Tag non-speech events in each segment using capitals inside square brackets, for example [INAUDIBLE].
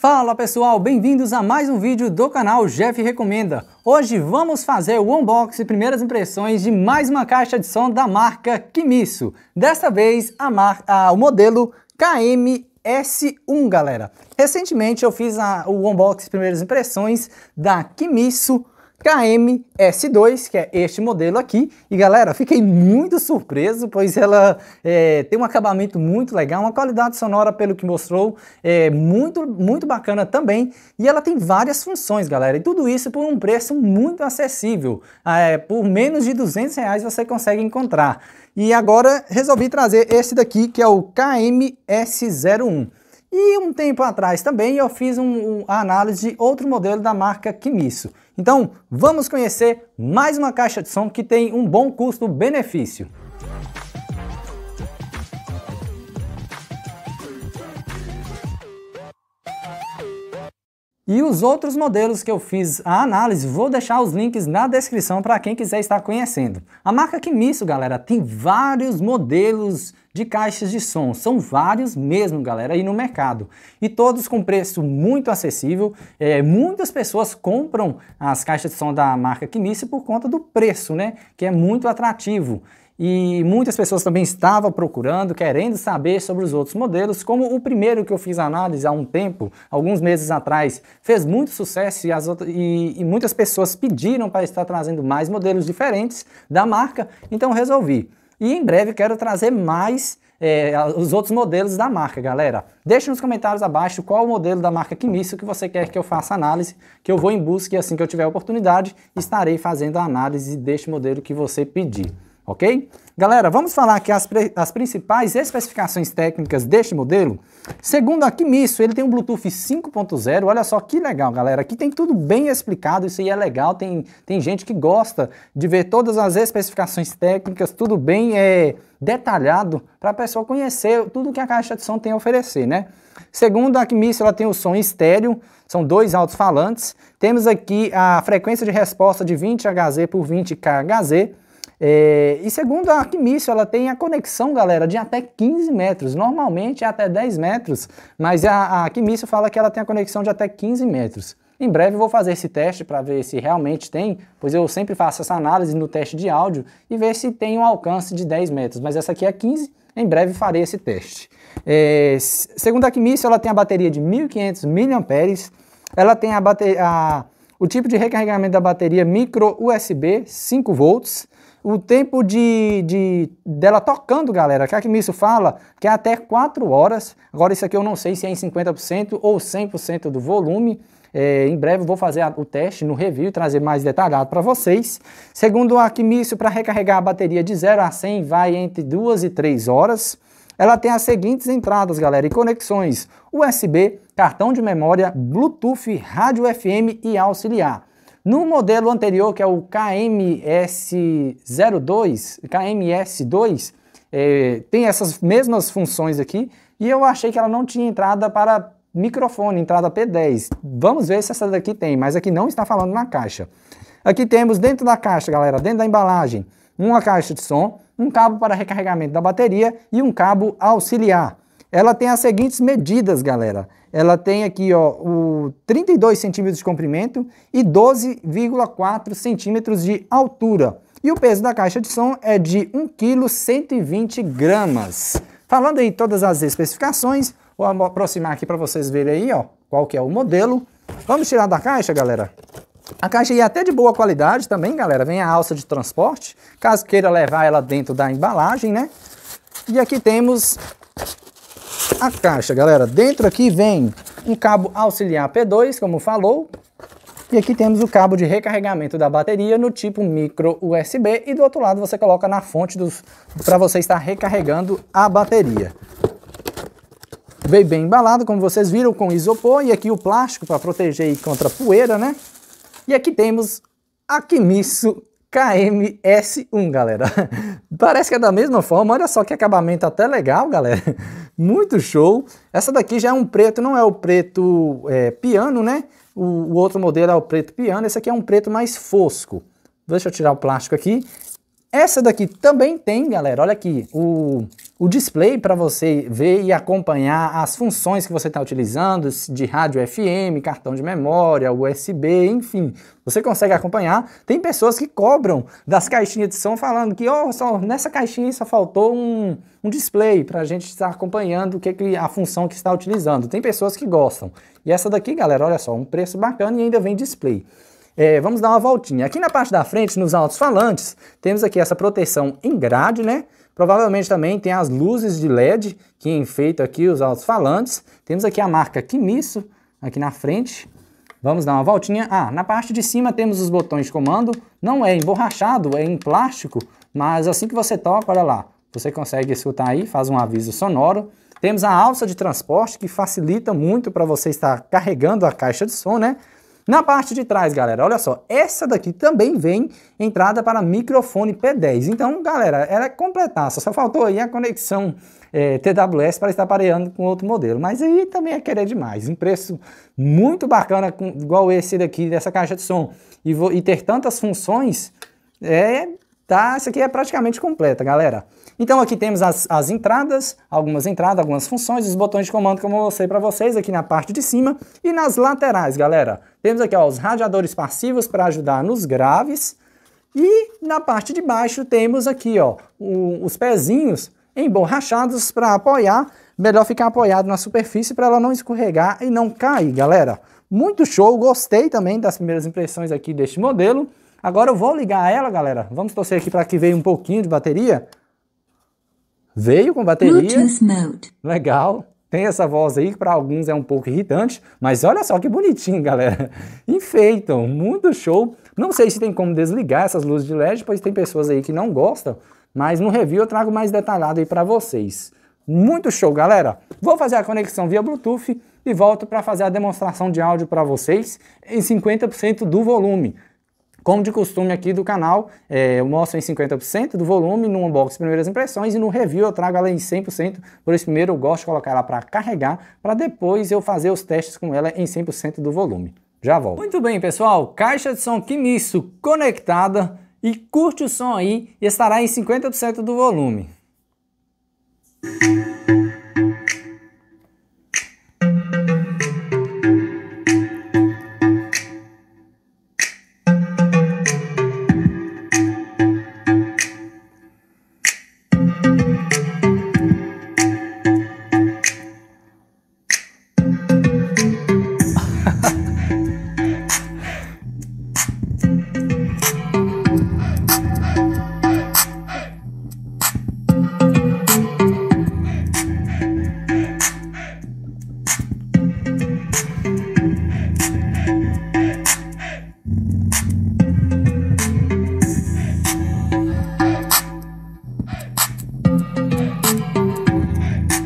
Fala pessoal, bem-vindos a mais um vídeo do canal Jeff Recomenda. Hoje vamos fazer o unboxing e primeiras impressões de mais uma caixa de som da marca Kimisso. Dessa vez a mar... Ah, o modelo KMS1, galera. Recentemente eu fiz a... o unboxing e primeiras impressões da Kimisso KMS2, que é este modelo aqui. E galera, fiquei muito surpreso, pois ela é, tem um acabamento muito legal, uma qualidade sonora, pelo que mostrou, é muito, muito bacana também. E ela tem várias funções, galera, e tudo isso por um preço muito acessível. Ah, é, por menos de 200 reais você consegue encontrar. E agora resolvi trazer esse daqui, que é o KMS01. E um tempo atrás também eu fiz um, um, a análise de outro modelo da marca Kimiso então, vamos conhecer mais uma caixa de som que tem um bom custo-benefício. E os outros modelos que eu fiz a análise, vou deixar os links na descrição para quem quiser estar conhecendo. A marca Kimisso, galera, tem vários modelos de caixas de som, são vários mesmo, galera, aí no mercado. E todos com preço muito acessível. É, muitas pessoas compram as caixas de som da marca Kimisso por conta do preço, né? Que é muito atrativo e muitas pessoas também estavam procurando, querendo saber sobre os outros modelos, como o primeiro que eu fiz análise há um tempo, alguns meses atrás, fez muito sucesso e, outras, e, e muitas pessoas pediram para estar trazendo mais modelos diferentes da marca, então resolvi. E em breve quero trazer mais é, os outros modelos da marca, galera. Deixe nos comentários abaixo qual o modelo da marca Quimisso que você quer que eu faça análise, que eu vou em busca e assim que eu tiver oportunidade, estarei fazendo a análise deste modelo que você pedir ok? Galera, vamos falar aqui as, as principais especificações técnicas deste modelo. Segundo a Kimisso, ele tem um Bluetooth 5.0, olha só que legal, galera. Aqui tem tudo bem explicado, isso aí é legal, tem, tem gente que gosta de ver todas as especificações técnicas, tudo bem é, detalhado, para a pessoa conhecer tudo que a caixa de som tem a oferecer, né? Segundo a Kimisso, ela tem o som estéreo, são dois altos-falantes. Temos aqui a frequência de resposta de 20 Hz por 20 kHz é, e segundo a Arquimissu, ela tem a conexão, galera, de até 15 metros. Normalmente é até 10 metros, mas a, a fala que ela tem a conexão de até 15 metros. Em breve vou fazer esse teste para ver se realmente tem, pois eu sempre faço essa análise no teste de áudio e ver se tem um alcance de 10 metros, mas essa aqui é 15, em breve farei esse teste. É, segundo a Arquimissu, ela tem a bateria de 1500 mAh, ela tem a, a o tipo de recarregamento da bateria micro USB 5 volts, o tempo de, de dela tocando, galera, que a é Kimisso fala que é até 4 horas. Agora isso aqui eu não sei se é em 50% ou 100% do volume. É, em breve vou fazer a, o teste no review e trazer mais detalhado para vocês. Segundo a Kimisso, para recarregar a bateria de 0 a 100 vai entre 2 e 3 horas. Ela tem as seguintes entradas, galera, e conexões: USB, cartão de memória, Bluetooth, rádio FM e auxiliar. No modelo anterior, que é o KMS02, KMS2, é, tem essas mesmas funções aqui, e eu achei que ela não tinha entrada para microfone, entrada P10. Vamos ver se essa daqui tem, mas aqui não está falando na caixa. Aqui temos dentro da caixa, galera, dentro da embalagem, uma caixa de som, um cabo para recarregamento da bateria e um cabo auxiliar. Ela tem as seguintes medidas, galera. Ela tem aqui ó, o 32 centímetros de comprimento e 12,4 centímetros de altura. E o peso da caixa de som é de 1,120 kg. Falando aí todas as especificações, vou aproximar aqui para vocês verem aí ó, qual que é o modelo. Vamos tirar da caixa, galera? A caixa é até de boa qualidade também, galera. Vem a alça de transporte, caso queira levar ela dentro da embalagem, né? E aqui temos a caixa, galera. Dentro aqui vem um cabo auxiliar P2, como falou, e aqui temos o cabo de recarregamento da bateria no tipo micro USB e do outro lado você coloca na fonte para você estar recarregando a bateria. Veio bem embalado, como vocês viram, com isopor e aqui o plástico para proteger contra poeira, né? E aqui temos a Kimitsu KMS1, galera. [LAUGHS] Parece que é da mesma forma, olha só que acabamento até legal, galera. [LAUGHS] Muito show. Essa daqui já é um preto, não é o preto é, piano, né? O, o, outro modelo é o preto piano, esse aqui é um preto mais fosco. Deixa eu tirar o plástico aqui. Essa daqui também tem, galera, olha aqui, o, o display para você ver e acompanhar as funções que você está utilizando, de rádio FM, cartão de memória, USB, enfim. Você consegue acompanhar. Tem pessoas que cobram das caixinhas de som falando que oh, nessa caixinha só faltou um, um display para a gente estar acompanhando o que, que a função que está utilizando. Tem pessoas que gostam. E essa daqui, galera, olha só, um preço bacana e ainda vem display. É, vamos dar uma voltinha. Aqui na parte da frente, nos altos falantes, temos aqui essa proteção em grade, né? Provavelmente também tem as luzes de LED que enfeitam aqui os altos falantes. Temos aqui a marca Kimisso aqui na frente. Vamos dar uma voltinha. Ah, na parte de cima temos os botões de comando. Não é emborrachado, é em plástico, mas assim que você toca, olha lá, você consegue escutar aí, faz um aviso sonoro. Temos a alça de transporte que facilita muito para você estar carregando a caixa de som, né? Na parte de trás, galera, olha só, essa daqui também vem entrada para microfone P10. Então, galera, era é completar, só faltou aí a conexão é, TWS para estar pareando com outro modelo. Mas aí também é querer demais. Um preço muito bacana, com, igual esse daqui, dessa caixa de som. E, vou, e ter tantas funções, é, tá, essa aqui é praticamente completa, galera. Então aqui temos as, as entradas, algumas entradas, algumas funções, os botões de comando que eu mostrei para vocês aqui na parte de cima e nas laterais, galera. Temos aqui ó, os radiadores passivos para ajudar nos graves. E na parte de baixo temos aqui ó, o, os pezinhos emborrachados para apoiar. Melhor ficar apoiado na superfície para ela não escorregar e não cair, galera. Muito show, gostei também das primeiras impressões aqui deste modelo. Agora eu vou ligar ela, galera. Vamos torcer aqui para que veja um pouquinho de bateria. Veio com bateria. Legal. Tem essa voz aí que para alguns é um pouco irritante, mas olha só que bonitinho, galera. [LAUGHS] Enfeitam, muito show. Não sei se tem como desligar essas luzes de LED, pois tem pessoas aí que não gostam, mas no review eu trago mais detalhado aí para vocês. Muito show, galera. Vou fazer a conexão via Bluetooth e volto para fazer a demonstração de áudio para vocês em 50% do volume. Como de costume aqui do canal, é, eu mostro em 50% do volume no unboxing primeiras impressões e no review eu trago ela em 100%, por isso primeiro eu gosto de colocar ela para carregar, para depois eu fazer os testes com ela em 100% do volume. Já volto. Muito bem pessoal, caixa de som Kimisso conectada e curte o som aí e estará em 50% do volume.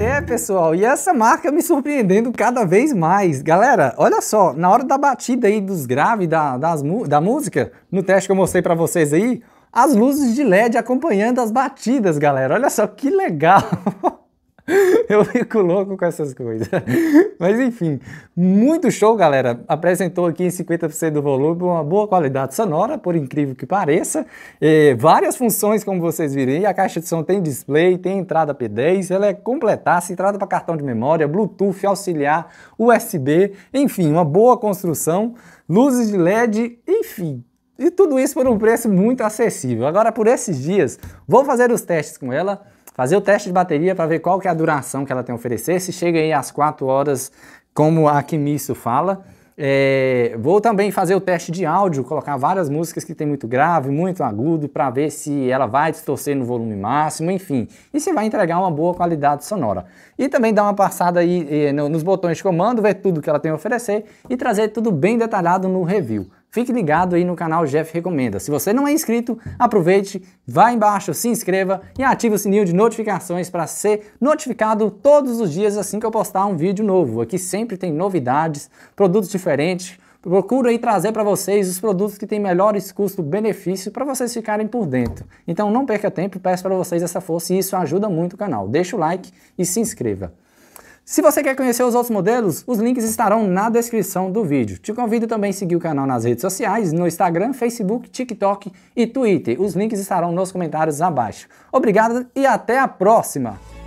É, pessoal, e essa marca me surpreendendo cada vez mais. Galera, olha só, na hora da batida aí dos graves da, das, da música, no teste que eu mostrei para vocês aí, as luzes de LED acompanhando as batidas, galera. Olha só que legal! [LAUGHS] [LAUGHS] Eu fico louco com essas coisas. [LAUGHS] Mas enfim, muito show, galera. Apresentou aqui em 50% do volume uma boa qualidade sonora, por incrível que pareça. E várias funções, como vocês viram aí. A caixa de som tem display, tem entrada P10, ela é completasse, entrada para cartão de memória, Bluetooth, auxiliar, USB. Enfim, uma boa construção, luzes de LED, enfim, e tudo isso por um preço muito acessível. Agora, por esses dias, vou fazer os testes com ela fazer o teste de bateria para ver qual que é a duração que ela tem a oferecer, se chega aí às 4 horas, como a Kimisso fala. É, vou também fazer o teste de áudio, colocar várias músicas que tem muito grave, muito agudo, para ver se ela vai distorcer no volume máximo, enfim, e se vai entregar uma boa qualidade sonora. E também dar uma passada aí eh, nos botões de comando, ver tudo que ela tem a oferecer e trazer tudo bem detalhado no review. Fique ligado aí no canal Jeff Recomenda. Se você não é inscrito, aproveite, vá embaixo, se inscreva e ative o sininho de notificações para ser notificado todos os dias assim que eu postar um vídeo novo. Aqui sempre tem novidades, produtos diferentes. Procuro aí trazer para vocês os produtos que têm melhores custo-benefício para vocês ficarem por dentro. Então não perca tempo, peço para vocês essa força e isso ajuda muito o canal. Deixa o like e se inscreva. Se você quer conhecer os outros modelos, os links estarão na descrição do vídeo. Te convido também a seguir o canal nas redes sociais, no Instagram, Facebook, TikTok e Twitter. Os links estarão nos comentários abaixo. Obrigado e até a próxima!